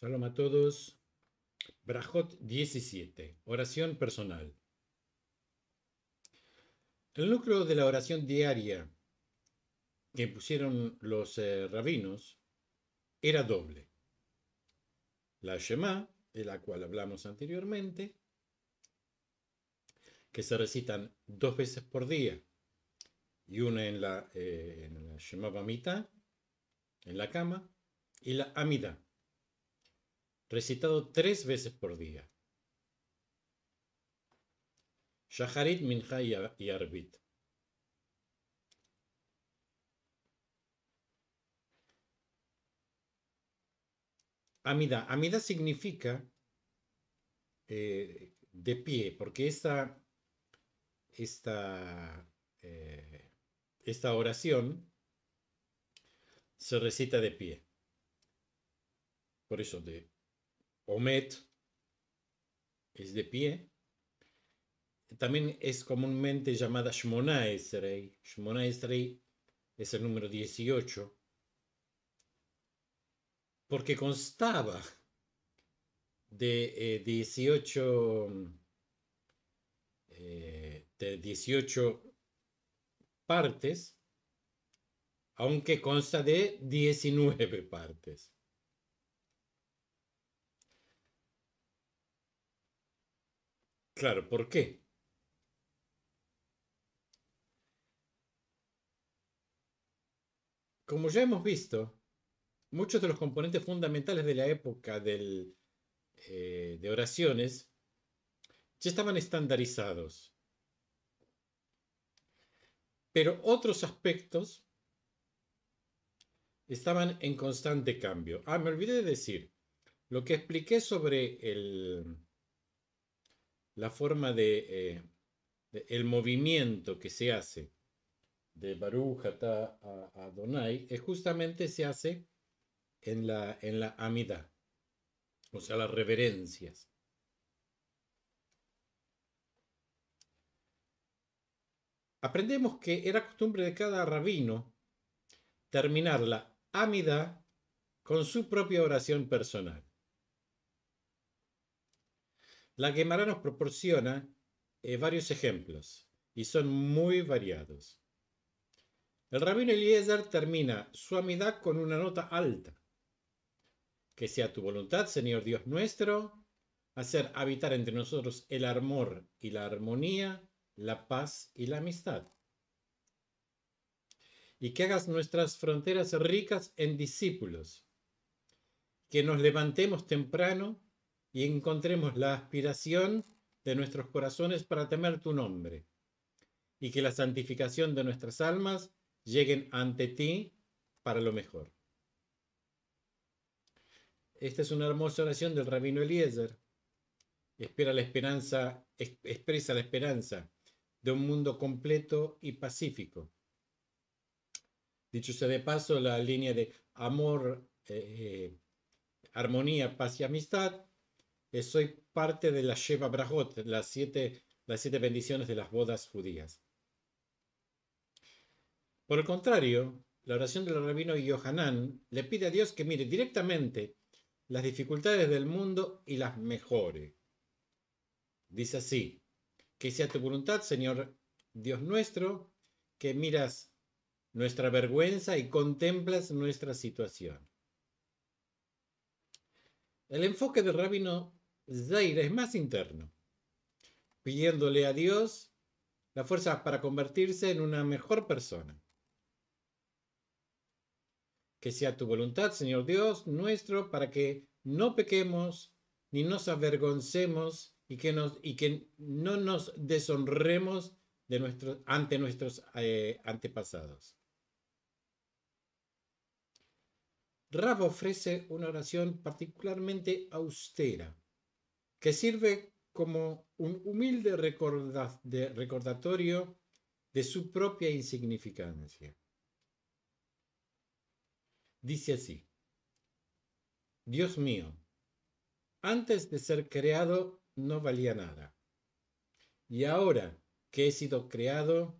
Saludos a todos. Brajot 17. Oración personal. El núcleo de la oración diaria que pusieron los eh, rabinos era doble. La Shema, de la cual hablamos anteriormente, que se recitan dos veces por día, y una en la, eh, en la Shema Bamita, en la cama, y la Amida, recitado tres veces por día. Shaharit, Minha y Arbit. Amida. Amida significa eh, de pie, porque esta, esta, eh, esta oración se recita de pie. Por eso de Omet es de pie. También es comúnmente llamada Shmona Esrei. Shmona Esrei es el número 18. Porque constaba de eh, 18 eh, de 18 partes, aunque consta de 19 partes. Claro, ¿por qué? Como ya hemos visto, muchos de los componentes fundamentales de la época del, eh, de oraciones ya estaban estandarizados. Pero otros aspectos estaban en constante cambio. Ah, me olvidé de decir, lo que expliqué sobre el, la forma eh, de, el movimiento que se hace de Baruch a Adonai, es justamente se hace en la, en la amidad, o sea, las reverencias. Aprendemos que era costumbre de cada rabino terminar la amida con su propia oración personal. La Gemara nos proporciona eh, varios ejemplos y son muy variados. El rabino Eliezer termina su amidad con una nota alta. Que sea tu voluntad, Señor Dios nuestro, hacer habitar entre nosotros el amor y la armonía, la paz y la amistad. Y que hagas nuestras fronteras ricas en discípulos. Que nos levantemos temprano y encontremos la aspiración de nuestros corazones para temer tu nombre, y que la santificación de nuestras almas lleguen ante ti para lo mejor. Esta es una hermosa oración del rabino Eliezer. Espera la esperanza, expresa la esperanza de un mundo completo y pacífico. Dicho sea de paso, la línea de amor, eh, eh, armonía, paz y amistad soy parte de la Sheva Brahot, las siete, las siete bendiciones de las bodas judías. Por el contrario, la oración del rabino Yohanan le pide a Dios que mire directamente las dificultades del mundo y las mejore. Dice así, que sea tu voluntad, Señor Dios nuestro, que miras nuestra vergüenza y contemplas nuestra situación. El enfoque del rabino es más interno, pidiéndole a Dios la fuerza para convertirse en una mejor persona. Que sea tu voluntad, Señor Dios nuestro, para que no pequemos ni nos avergoncemos y que, no nos deshonremos ante nuestros eh, antepasados. Rab ofrece una oración particularmente austera, que sirve como un humilde recordatorio de su propia insignificancia. Dice así, Dios mío, antes de ser creado no valía nada. Y ahora que he sido creado,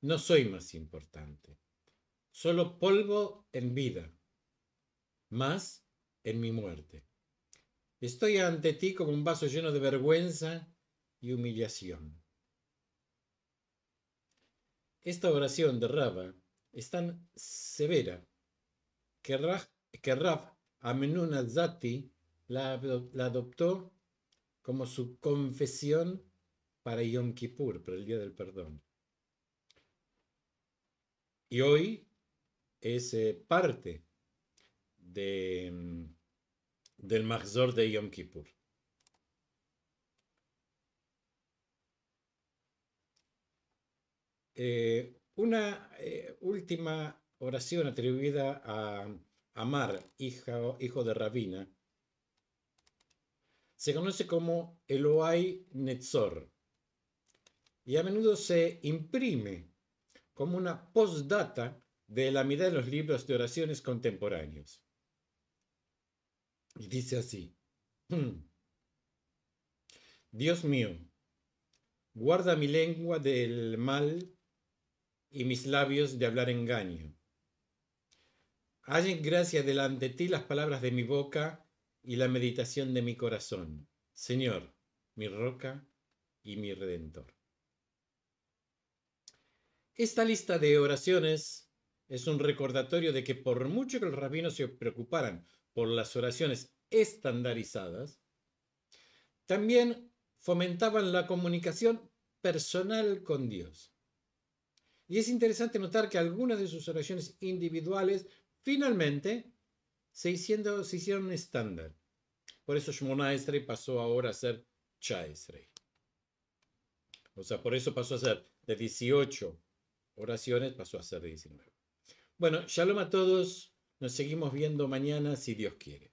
no soy más importante. Solo polvo en vida, más en mi muerte. Estoy ante ti como un vaso lleno de vergüenza y humillación. Esta oración de Rabba es tan severa que, Rab, que Rab Amenun Azati la, adoptó como su confesión para Yom Kippur, para el Día del Perdón. Y hoy es eh, parte de mm, del Mahzor de Yom Kippur. Eh, una eh, última oración atribuida a Amar, hijo, hijo de Rabina, se conoce como Eloai Netzor y a menudo se imprime como una postdata de la mitad de los libros de oraciones contemporáneos. Y dice así, hmm, Dios mío, guarda mi lengua del mal y mis labios de hablar engaño. en gracia delante de ti las palabras de mi boca y la meditación de mi corazón. Señor, mi roca y mi redentor. Esta lista de oraciones es un recordatorio de que por mucho que los rabinos se preocuparan por las oraciones estandarizadas, también fomentaban la comunicación personal con Dios. Y es interesante notar que algunas de sus oraciones individuales finalmente se hicieron, estándar. Por eso Shmona Esrei pasó ahora a ser Cha O sea, por eso pasó a ser de 18 oraciones, pasó a ser de 19. Bueno, shalom a todos. Nos seguimos viendo mañana si Dios quiere.